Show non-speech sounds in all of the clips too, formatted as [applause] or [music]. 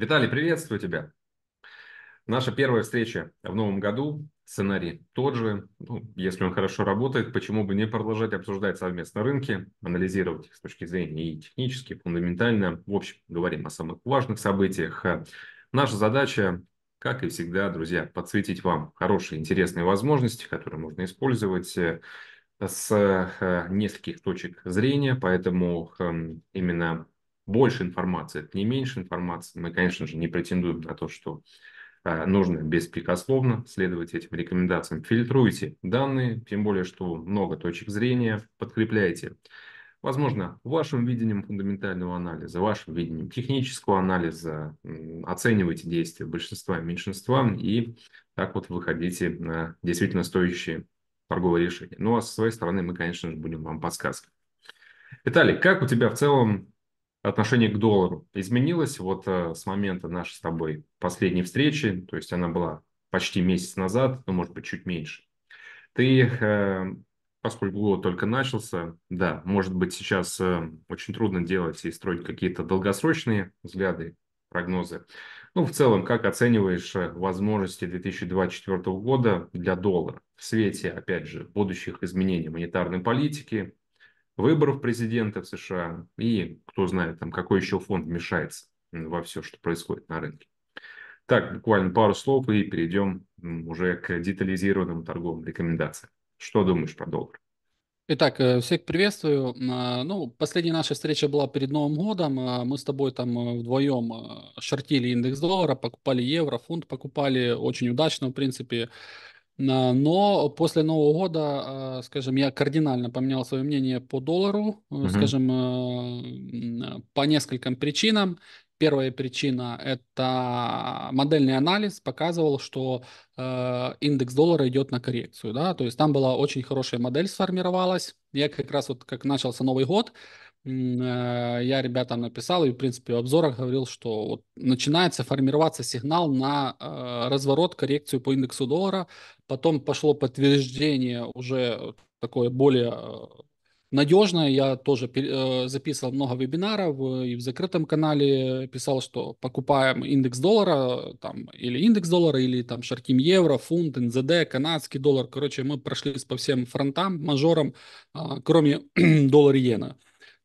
Виталий, приветствую тебя. Наша первая встреча в новом году. Сценарий тот же. Ну, если он хорошо работает, почему бы не продолжать обсуждать совместно рынки, анализировать их с точки зрения и технически, и фундаментально. В общем, говорим о самых важных событиях. Наша задача, как и всегда, друзья, подсветить вам хорошие, интересные возможности, которые можно использовать э, с э, нескольких точек зрения, поэтому эм, именно больше информации, это не меньше информации. Мы, конечно же, не претендуем на то, что э, нужно беспрекословно следовать этим рекомендациям. Фильтруйте данные, тем более, что много точек зрения, подкрепляйте. Возможно, вашим видением фундаментального анализа, вашим видением технического анализа, оценивайте действия большинства и меньшинства, и так вот выходите на действительно стоящие торговые решения. Ну а со своей стороны мы, конечно же, будем вам подсказки. Виталий, как у тебя в целом отношение к доллару изменилось вот э, с момента нашей с тобой последней встречи, то есть она была почти месяц назад, ну, может быть, чуть меньше. Ты, э, поскольку год только начался, да, может быть, сейчас э, очень трудно делать и строить какие-то долгосрочные взгляды, прогнозы. Ну, в целом, как оцениваешь возможности 2024 года для доллара в свете, опять же, будущих изменений монетарной политики, выборов президента в США и, кто знает, там какой еще фонд вмешается во все, что происходит на рынке. Так, буквально пару слов и перейдем уже к детализированным торговым рекомендациям. Что думаешь про доллар? Итак, э, всех приветствую. Э, ну, последняя наша встреча была перед Новым годом. Э, мы с тобой там вдвоем шортили индекс доллара, покупали евро, фунт покупали. Очень удачно, в принципе. А, но после Нового года, а, скажем, я кардинально поменял свое мнение по доллару, угу. скажем, э, э, по нескольким причинам. Первая причина – это модельный анализ показывал, что э, индекс доллара идет на коррекцию. Да? То есть там была очень хорошая модель сформировалась. Я как раз вот как начался Новый год, Э, я ребятам написал и, в принципе, в обзорах говорил, что вот начинается формироваться сигнал на э, разворот, коррекцию по индексу доллара. Потом пошло подтверждение уже такое более э, надежное. Я тоже э, записывал много вебинаров э, и в закрытом канале писал, что покупаем индекс доллара, там, или индекс доллара, или там шарким евро, фунт, НЗД, канадский доллар. Короче, мы прошлись по всем фронтам, мажорам, э, кроме [clears throat] доллара-иена.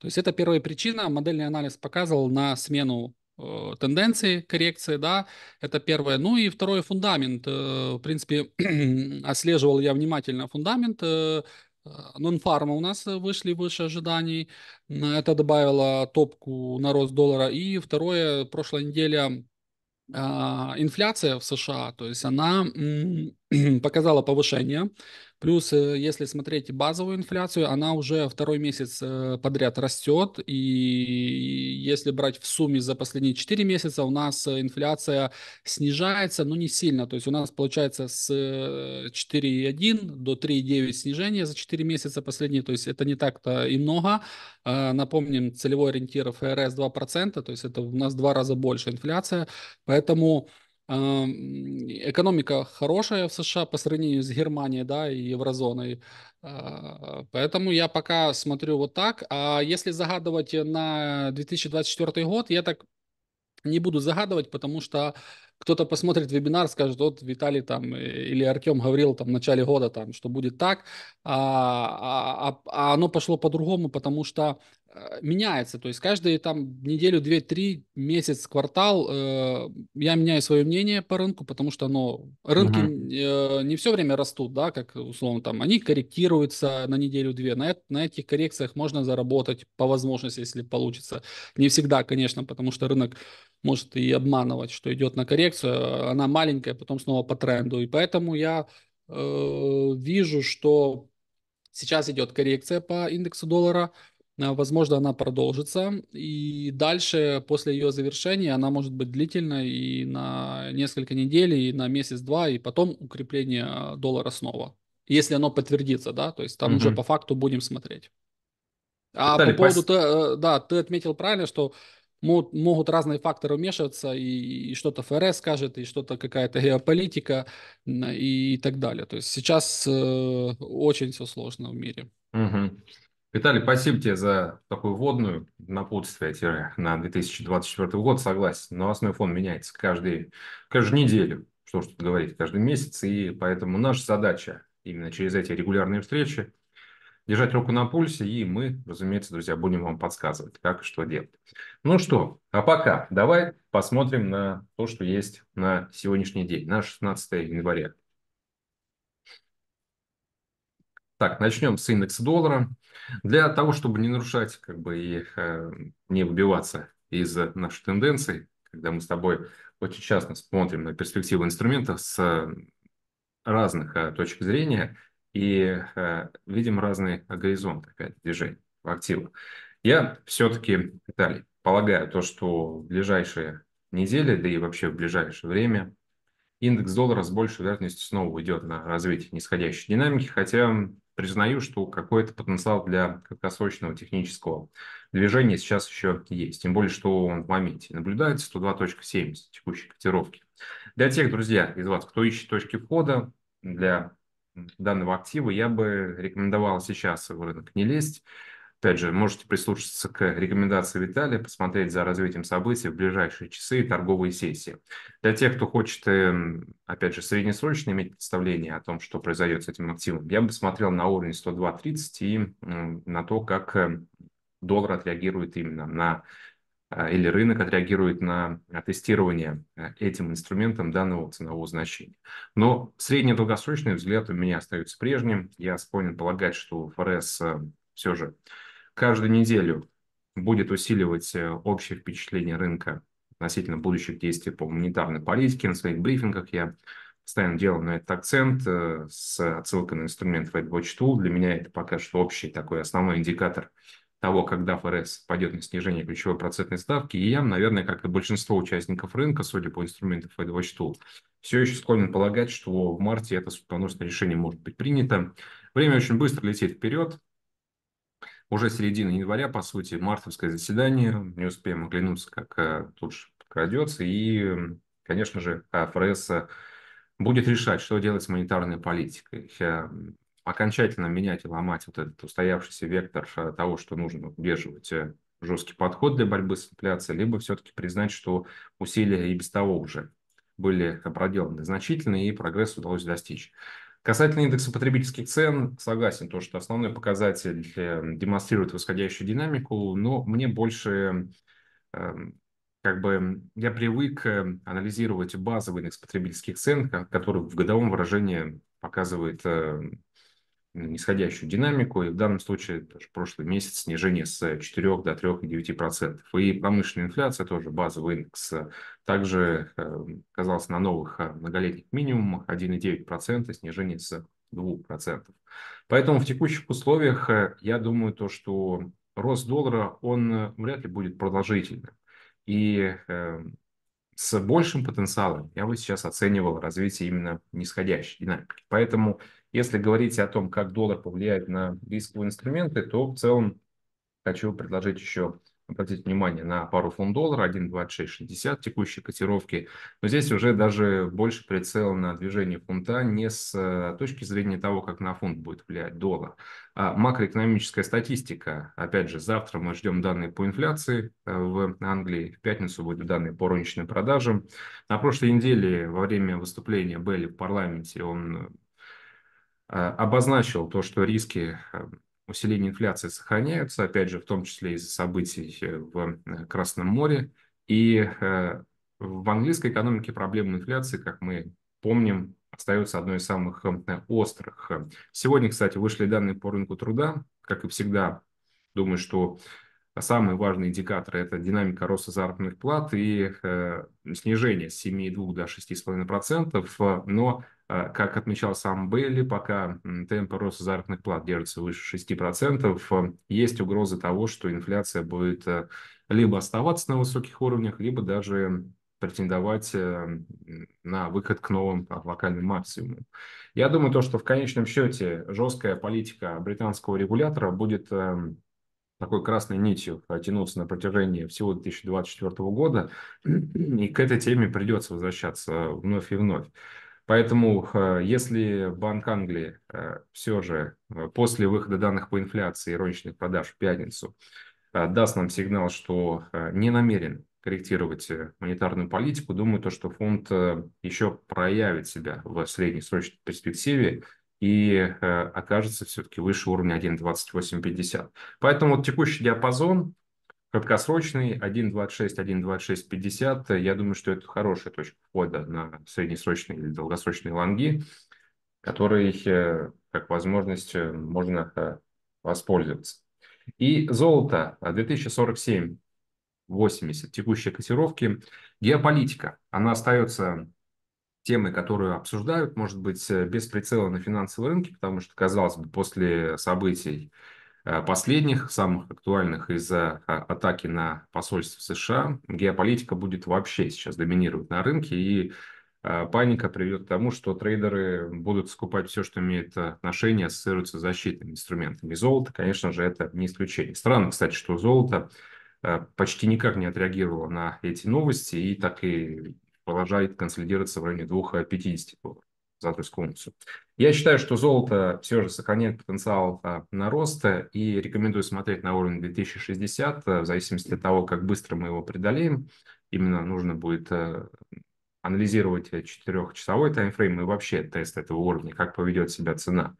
То есть это первая причина. Модельный анализ показывал на смену э, тенденции коррекции, да, это первое. Ну и второе, фундамент. Э, в принципе, [clears throat] отслеживал я внимательно фундамент. Э, э, Нонфарма у нас вышли выше ожиданий. Это добавило топку на рост доллара. И второе, прошлой неделе э, инфляция в США, то есть она [clears throat] показала повышение Плюс, э, если смотреть базовую инфляцию, она уже второй месяц э, подряд растет. И если брать в сумме за последние 4 месяца, у нас э, инфляция снижается, но не сильно. То есть у нас получается с 4,1 до 3,9 снижение за 4 месяца последние. То есть это не так-то и много. А, напомним, целевой ориентир ФРС 2%, то есть это у нас в два раза больше инфляция. Поэтому экономика хорошая в США по сравнению с Германией, да, и еврозоной. А, поэтому я пока смотрю вот так. А если загадывать на 2024 год, я так не буду загадывать, потому что кто-то посмотрит вебинар, скажет, вот Виталий там э, или Артем говорил там в начале года там, что будет так, а, а, а, а оно пошло по-другому, потому что Э, меняется. То есть каждые там неделю, две, три, месяц, квартал э, я меняю свое мнение по рынку, потому что оно, ну, рынки mm-hmm. э, не все время растут, да, как условно там, они корректируются на неделю-две. На, на этих коррекциях можно заработать по возможности, если получится. Не всегда, конечно, потому что рынок может и обманывать, что идет на коррекцию, она маленькая, потом снова по тренду. И поэтому я э, вижу, что сейчас идет коррекция по индексу доллара, Э, возможно, она продолжится, и дальше, после ее завершения, она может быть длительной и на несколько недель, и на месяц-два, и потом укрепление э, доллара снова. Если оно подтвердится, да, то есть там угу. уже по факту будем смотреть. А Виталий, по поводу, пос... Э, да, ты отметил правильно, что могут, могут разные факторы вмешиваться, и, и что-то ФРС скажет, и что-то какая-то геополитика, и, и так далее. То есть сейчас э, очень все сложно в мире. Угу. Виталий, спасибо тебе за такую вводную напутствие на 2024 год, согласен. Новостной фон меняется каждый, каждую неделю, что ж тут говорить, каждый месяц, и поэтому наша задача именно через эти регулярные встречи держать руку на пульсе, и мы, разумеется, друзья, будем вам подсказывать, как и что делать. Ну что, а пока давай посмотрим на то, что есть на сегодняшний день, на 16 января. Так, начнем с индекса доллара. Для того, чтобы не нарушать как бы, и э, не выбиваться из наших тенденций, когда мы с тобой очень часто смотрим на перспективы инструмента с разных э, точек зрения и э, видим разные горизонты опять, движения актива. Я все-таки, Виталий, полагаю то, что в ближайшие недели, да и вообще в ближайшее время индекс доллара с большей вероятностью снова уйдет на развитие нисходящей динамики, хотя признаю, что какой-то потенциал для краткосрочного технического движения сейчас еще есть, тем более, что он в моменте наблюдается 102.70 текущей котировки. Для тех, друзья, из вас, кто ищет точки входа для данного актива, я бы рекомендовал сейчас в рынок не лезть, Опять же, можете прислушаться к рекомендации Виталия, посмотреть за развитием событий в ближайшие часы и торговые сессии. Для тех, кто хочет, эм, опять же, среднесрочно иметь представление о том, что произойдет с этим активом, я бы смотрел на уровень 102.30 и на то, как э, доллар отреагирует именно на э, или рынок отреагирует на э, тестирование этим инструментом данного ценового значения. Но среднедолгосрочный взгляд у меня остается прежним. Я склонен полагать, что ФРС все же каждую неделю будет усиливать э, общее впечатление рынка относительно будущих действий по монетарной политике. На своих брифингах я постоянно делал на этот акцент э, с отсылкой на инструмент Fedwatch Tool. Для меня это пока что общий такой основной индикатор того, когда ФРС пойдет на снижение ключевой процентной ставки. И я, наверное, как и большинство участников рынка, судя по инструменту Fedwatch Tool, все еще склонен полагать, что в марте это судьбоносное решение может быть принято. Время очень быстро летит вперед уже середина января, по сути, мартовское заседание, не успеем оглянуться, как э, тут же крадется, и, конечно же, а, ФРС э, будет решать, что делать с монетарной политикой. Окончательно менять и ломать вот этот устоявшийся вектор э, того, что нужно удерживать жесткий подход для борьбы с инфляцией, либо все-таки признать, что усилия и без того уже были проделаны значительно и прогресс удалось достичь. Касательно индекса потребительских цен, согласен, то, что основной показатель эм, демонстрирует восходящую динамику, но мне больше эм, как бы эм, я привык анализировать базовый индекс потребительских цен, который в годовом выражении показывает нисходящую динамику, и в данном случае даже прошлый месяц снижение с 4 до 3,9%. И промышленная инфляция, тоже базовый индекс, э, также эм, оказался на новых э, многолетних минимумах 1,9%, снижение с 2%. Поэтому в текущих условиях э, я думаю то, что рост доллара, он вряд ли будет продолжительным. И эм, с большим потенциалом я бы сейчас оценивал развитие именно нисходящей динамики. Поэтому, если говорить о том, как доллар повлияет на рисковые инструменты, то в целом хочу предложить еще обратите внимание на пару фон доллара 1.2660 текущие котировки. Но здесь уже даже больше прицел на движение фунта не с э, точки зрения того, как на фунт будет влиять доллар. А макроэкономическая статистика. Опять же, завтра мы ждем данные по инфляции э, в Англии. В пятницу будут данные по рыночным продажам. На прошлой неделе во время выступления Белли в парламенте он э, обозначил то, что риски усиление инфляции сохраняются, опять же, в том числе из-за событий э, в э, Красном море. И э, в английской экономике проблема инфляции, как мы помним, остается одной из самых острых. Сегодня, кстати, вышли данные по рынку труда. Как и всегда, думаю, что самый важный индикатор это динамика роста заработных плат и снижение с 7,2 до 6,5%. Но а, как отмечал сам Бейли, пока темпы роста заработных плат держатся выше 6%, э, есть угроза того, что инфляция будет э, либо оставаться на высоких уровнях, либо даже претендовать э, на выход к новым локальным максимумам. Я думаю, то, что в конечном счете жесткая политика британского регулятора будет такой красной нитью тянуться на протяжении всего 2024 года, и к этой теме придется возвращаться вновь и вновь. Поэтому, э, если Банк Англии э, все же э, после выхода данных по инфляции и розничных продаж в пятницу даст нам сигнал, что не намерен корректировать монетарную политику, думаю, то, что фонд еще проявит себя в среднесрочной перспективе и окажется все-таки выше уровня 1.2850. Поэтому вот текущий диапазон Краткосрочный 1.26, 1.26.50, я думаю, что это хорошая точка входа на среднесрочные или долгосрочные лонги, которые э, как возможность э, можно э, воспользоваться. И золото 2047-80, текущие котировки. Геополитика, она остается темой, которую обсуждают, может быть, без прицела на финансовые рынки, потому что, казалось бы, после событий Э, последних, самых актуальных из-за а, атаки на посольство США, геополитика будет вообще сейчас доминировать на рынке, и э, паника приведет к тому, что трейдеры будут скупать все, что имеет э, отношение, ассоциируется с защитными инструментами. золото, конечно же, это не исключение. Странно, кстати, что золото почти никак не отреагировало на эти новости и так и продолжает консолидироваться в районе 2,50 долларов золотой скунсу. Я считаю, что золото все же сохраняет потенциал а, на рост и рекомендую смотреть на уровень 2060, а, в зависимости от того, как быстро мы его преодолеем. Именно нужно будет а, анализировать э, четырехчасовой таймфрейм и вообще тест этого уровня, как поведет себя цена.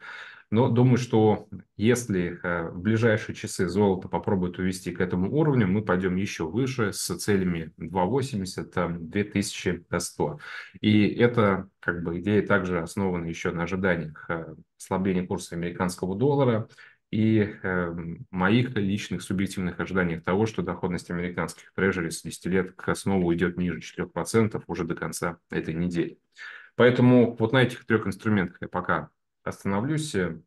Но думаю, что если э, в ближайшие часы золото попробует увести к этому уровню, мы пойдем еще выше с целями 280-2100. И это как бы идея также основана еще на ожиданиях э, ослабления курса американского доллара и э, моих личных субъективных ожиданиях того, что доходность американских трежерей с 10 лет к основу уйдет ниже 4% уже до конца этой недели. Поэтому вот на этих трех инструментах я пока остановлюсь. Э,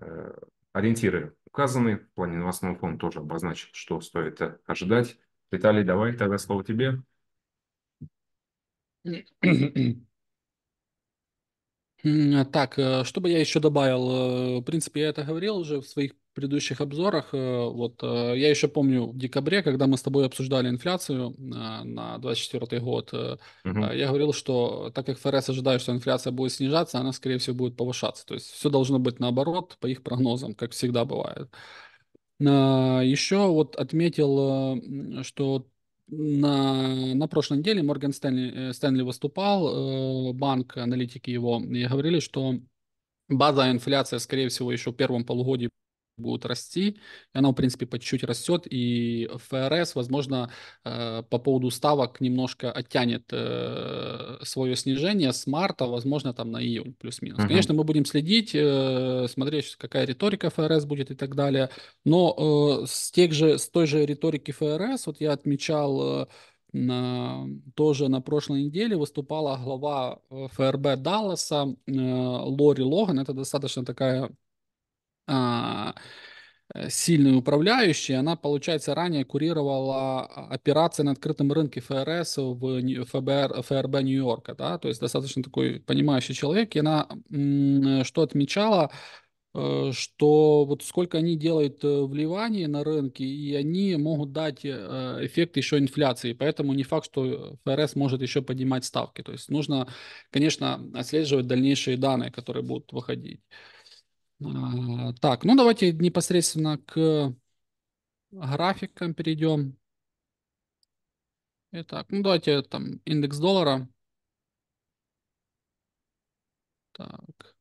э, ориентиры указаны, в плане новостного фонда тоже обозначил, что стоит э, ожидать. Виталий, давай тогда слово тебе. [clears throat] Так, что бы я еще добавил? В принципе, я это говорил уже в своих предыдущих обзорах. Э, вот э, я еще помню в декабре, когда мы с тобой обсуждали инфляцию э, на 24 год, угу. я говорил, что так как ФРС ожидает, что инфляция будет снижаться, она, скорее всего, будет повышаться. То есть все должно быть наоборот, по их прогнозам, как всегда бывает. Еще вот отметил, что на, на прошлой неделе Морган Стэнли, Стэнли выступал, банк, аналитики его, и говорили, что база инфляция, скорее всего, еще в первом полугодии будут расти, и она в принципе, по чуть-чуть растет, и ФРС, возможно, э, по поводу ставок немножко оттянет э, свое снижение с марта, возможно, там на июнь плюс-минус. Uh-huh. Конечно, мы будем следить, э, смотреть, какая риторика ФРС будет и так далее, но с, тех же, с той же риторики ФРС, вот я отмечал на, тоже на прошлой неделе выступала глава ФРБ Далласа Лори Логан. Это достаточно такая а, э, сильный управляющий, она, получается, ранее курировала а, операции на открытом рынке ФРС в ФБР, ФРБ Нью-Йорка, да, то есть достаточно такой понимающий человек, и она что отмечала, э, что вот сколько они делают э, вливаний на рынке, и они могут дать эффект еще инфляции, поэтому не факт, что ФРС может еще поднимать ставки, то есть нужно, конечно, отслеживать дальнейшие данные, которые будут выходить. А, так, ну давайте непосредственно к графикам перейдем. Итак, ну давайте там индекс доллара. Так.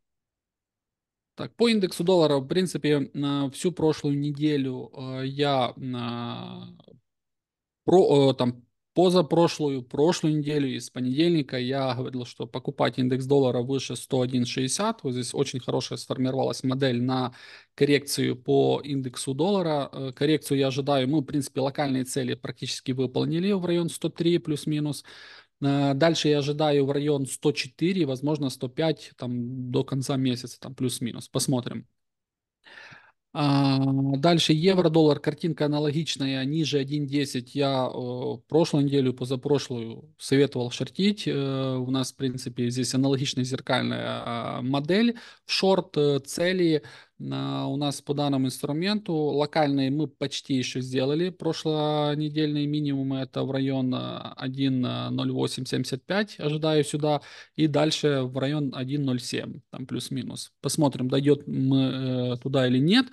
Так, по индексу доллара, в принципе, всю прошлую неделю э, я про, э, там, позапрошлую, прошлую неделю из понедельника я говорил, что покупать индекс доллара выше 101.60. Вот здесь очень хорошая сформировалась модель на коррекцию по индексу доллара. Э, коррекцию я ожидаю. Мы, в принципе, локальные цели практически выполнили в район 103 плюс-минус. Э, дальше я ожидаю в район 104, возможно, 105 там, до конца месяца, там плюс-минус. Посмотрим. А, дальше евро-доллар, картинка аналогичная, ниже 1.10. Я э, прошлую неделю, позапрошлую советовал шортить. Э, у нас, в принципе, здесь аналогичная зеркальная а, модель. В шорт э, цели а, у нас по данному инструменту локальные мы почти еще сделали. Прошлонедельные минимумы это в район 1.0875, э, э, ожидаю сюда, и дальше в район 1.07, там плюс-минус. Посмотрим, дойдет мы э, туда или нет.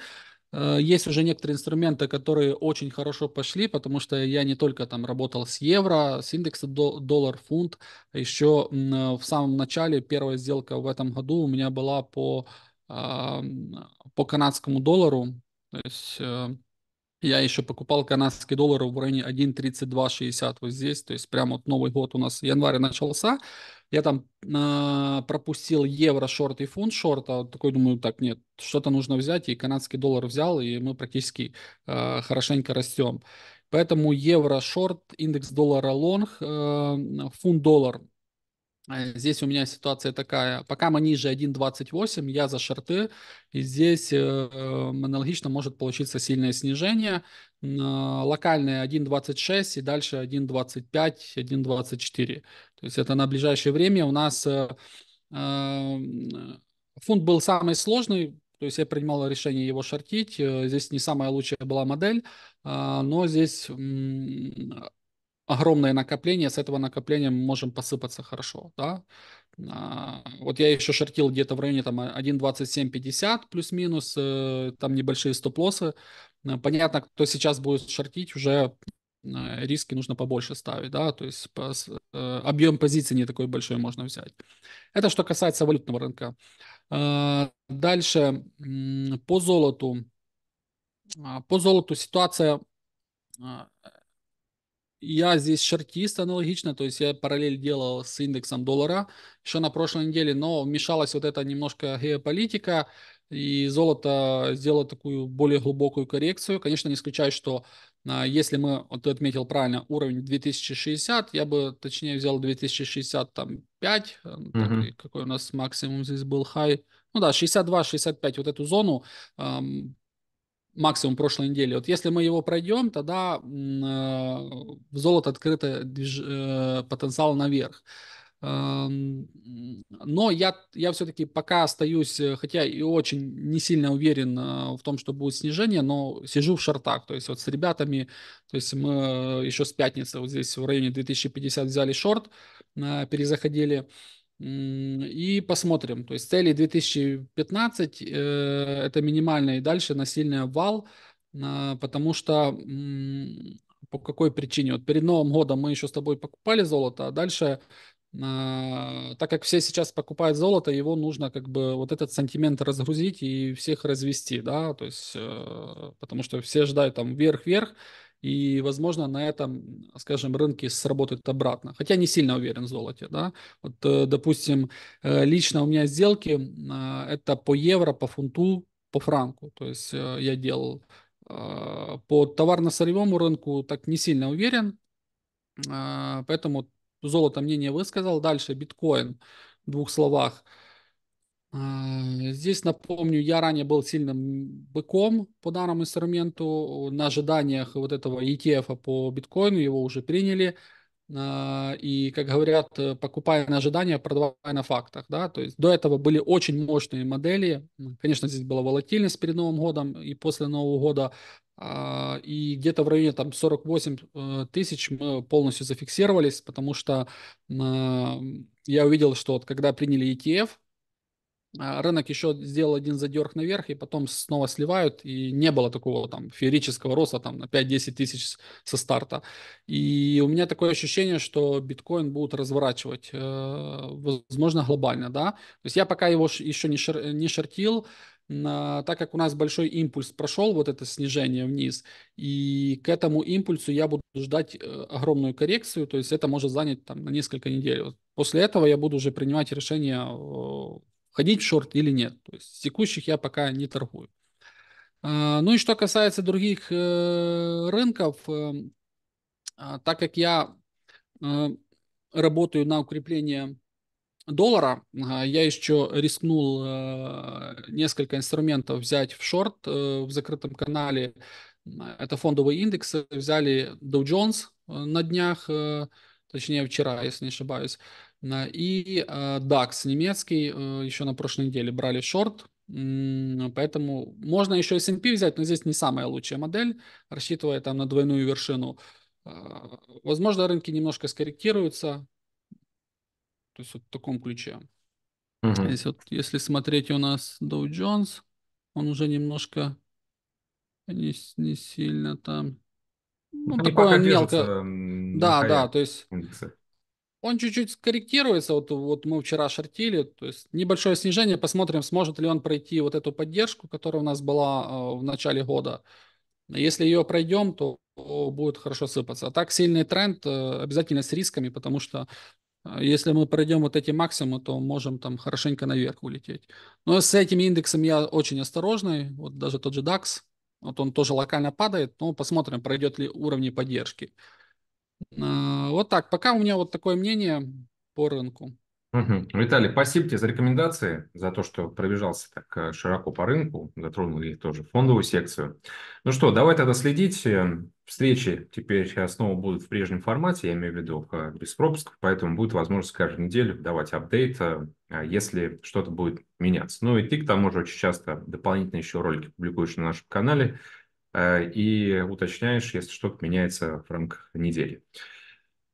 Есть уже некоторые инструменты, которые очень хорошо пошли, потому что я не только там работал с евро, с индекса доллар, фунт. Еще в самом начале первая сделка в этом году у меня была по по канадскому доллару. То есть э, я еще покупал канадский доллар в районе 1.3260 вот здесь. То есть прямо вот Новый год у нас в начался. Я там э, пропустил евро шорт и фунт шорта. Такой думаю, так, нет, что-то нужно взять. И канадский доллар взял, и мы практически э, хорошенько растем. Поэтому евро шорт, индекс доллара лонг, э, фунт доллар Э, здесь у меня ситуация такая, пока мы ниже 1.28, я за шорты, и здесь э, эм, аналогично может получиться сильное снижение, локальное 1.26 и дальше 1.25, 1.24. То есть это на ближайшее время у нас э, эм, фунт был самый сложный, то есть я принимал решение его шортить. Здесь не самая лучшая была модель, а, но здесь огромное накопление, с этого накопления мы можем посыпаться хорошо, да. А, вот я еще шортил где-то в районе там 1.2750 плюс-минус, э, там небольшие стоп-лоссы. Э, понятно, кто сейчас будет шортить, уже э, риски нужно побольше ставить, да, то есть объем позиции не такой большой можно взять. Это что касается валютного рынка. Дальше по золоту. По золоту ситуация я здесь шортист аналогично, то есть я параллель делал с индексом доллара еще на прошлой неделе, но вмешалась вот эта немножко геополитика, и золото сделало такую более глубокую коррекцию. Конечно, не исключаю, что а, если мы, вот ты отметил правильно, уровень 2060, я бы точнее взял 2065, mm-hmm. Э, ну, какой у нас максимум здесь был хай, ну да, 62-65, вот эту зону, максимум прошлой недели. Вот если мы его пройдем, тогда э, в золото открыто движ... Э, потенциал наверх. Эм, но я, я все-таки пока остаюсь, э, хотя и очень не сильно уверен в том, что будет снижение, но сижу в шортах. То есть вот с ребятами, то есть мы еще с пятницы вот здесь в районе 2050 взяли шорт, перезаходили. И посмотрим. То есть цели 2015 э, это минимальные, и дальше на сильный обвал, а, потому что по какой причине? Вот перед Новым годом мы еще с тобой покупали золото, а дальше а, так как все сейчас покупают золото, его нужно как бы вот этот сантимент разгрузить и всех развести, да, то есть, э, потому что все ждают там вверх-вверх, и, возможно, на этом, скажем, рынке сработает обратно. Хотя не сильно уверен в золоте, да. Вот, э, допустим, э, лично у меня сделки, э, это по евро, по фунту, по франку. То есть я делал по товарно-сырьевому рынку так не сильно уверен, поэтому золото мнение высказал. Дальше биткоин в двух словах – Э, здесь напомню, я ранее был сильным быком по данному инструменту на ожиданиях вот этого ETF по биткоину, его уже приняли. Э, и, как говорят, э, покупая на ожидания, продавая на фактах. Да? То есть до этого были очень мощные модели. Конечно, здесь была волатильность перед Новым годом и после Нового года. И где-то в районе там, 48 тысяч мы полностью зафиксировались, потому что я увидел, что вот когда приняли ETF, а, рынок еще сделал один задерг наверх, и потом снова сливают, и не было такого там феерического роста там на 5-10 тысяч со старта. И у меня такое ощущение, что биткоин будут разворачивать, э, возможно, глобально, да. То есть я пока его еще не, шер, не шортил, так как у нас большой импульс прошел, вот это снижение вниз, и к этому импульсу я буду ждать э, огромную коррекцию, то есть это может занять там на несколько недель. после этого я буду уже принимать решение входить в шорт или нет. То есть текущих я пока не торгую. А, ну и что касается других э, рынков, э, а, так как я э, работаю на укрепление доллара, а, я еще рискнул несколько инструментов взять в шорт в закрытом канале. Это фондовые индексы. Взяли Dow Jones на днях, точнее вчера, если не ошибаюсь. Э, и DAX э, немецкий э, еще на прошлой неделе брали шорт, поэтому можно еще S&P взять, но здесь не самая лучшая модель, рассчитывая там на двойную вершину. Возможно, рынки немножко скорректируются, то есть вот в таком ключе. Угу. Здесь вот, если смотреть у нас Dow Jones, он уже немножко не, не сильно там ну, такое мелко. Да, да, то есть индексы. Он чуть-чуть скорректируется, вот, вот мы вчера шортили, то есть небольшое снижение, посмотрим, сможет ли он пройти вот эту поддержку, которая у нас была э, в начале года. Если ее пройдем, то будет хорошо сыпаться. А так сильный тренд э, обязательно с рисками, потому что э, если мы пройдем вот эти максимумы, то можем там хорошенько наверх улететь. Но с этим индексом я очень осторожный, вот даже тот же DAX, вот он тоже локально падает, но посмотрим, пройдет ли уровни поддержки. А, вот так. Пока у меня вот такое мнение по рынку. Угу. Виталий, спасибо тебе за рекомендации, за то, что пробежался так э, широко по рынку, затронул и тоже фондовую секцию. Ну что, давай тогда следить. Э, встречи теперь снова будут в прежнем формате, я имею в виду э, без пропусков, поэтому будет возможность каждую неделю давать апдейт, а если что-то будет меняться. Ну и ты к тому же очень часто дополнительно еще ролики публикуешь на нашем канале, Э, и уточняешь, если что-то меняется в рамках недели.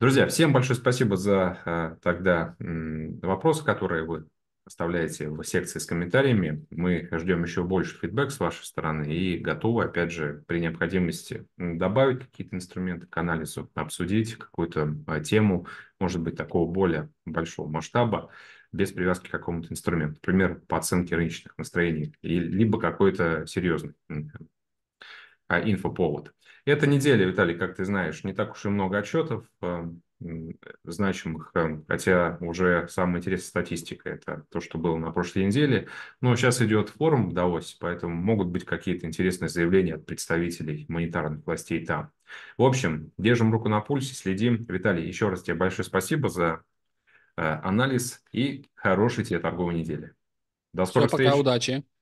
Друзья, всем большое спасибо за э, тогда вопросы, которые вы оставляете в секции с комментариями. Мы ждем еще больше фидбэк с вашей стороны и готовы, опять же, при необходимости добавить какие-то инструменты к анализу, обсудить какую-то э, тему, может быть, такого более большого масштаба, без привязки к какому-то инструменту. Например, по оценке рыночных настроений, либо какой-то серьезный а, инфоповод. Эта неделя, Виталий, как ты знаешь, не так уж и много отчетов эм, значимых, эм, хотя уже самая интересная статистика – это то, что было на прошлой неделе. Но сейчас идет форум в Давосе, поэтому могут быть какие-то интересные заявления от представителей монетарных властей там. В общем, держим руку на пульсе, следим. Виталий, еще раз тебе большое спасибо за э, анализ и хорошей тебе торговой недели. До скорых Все, встреч. Пока, удачи.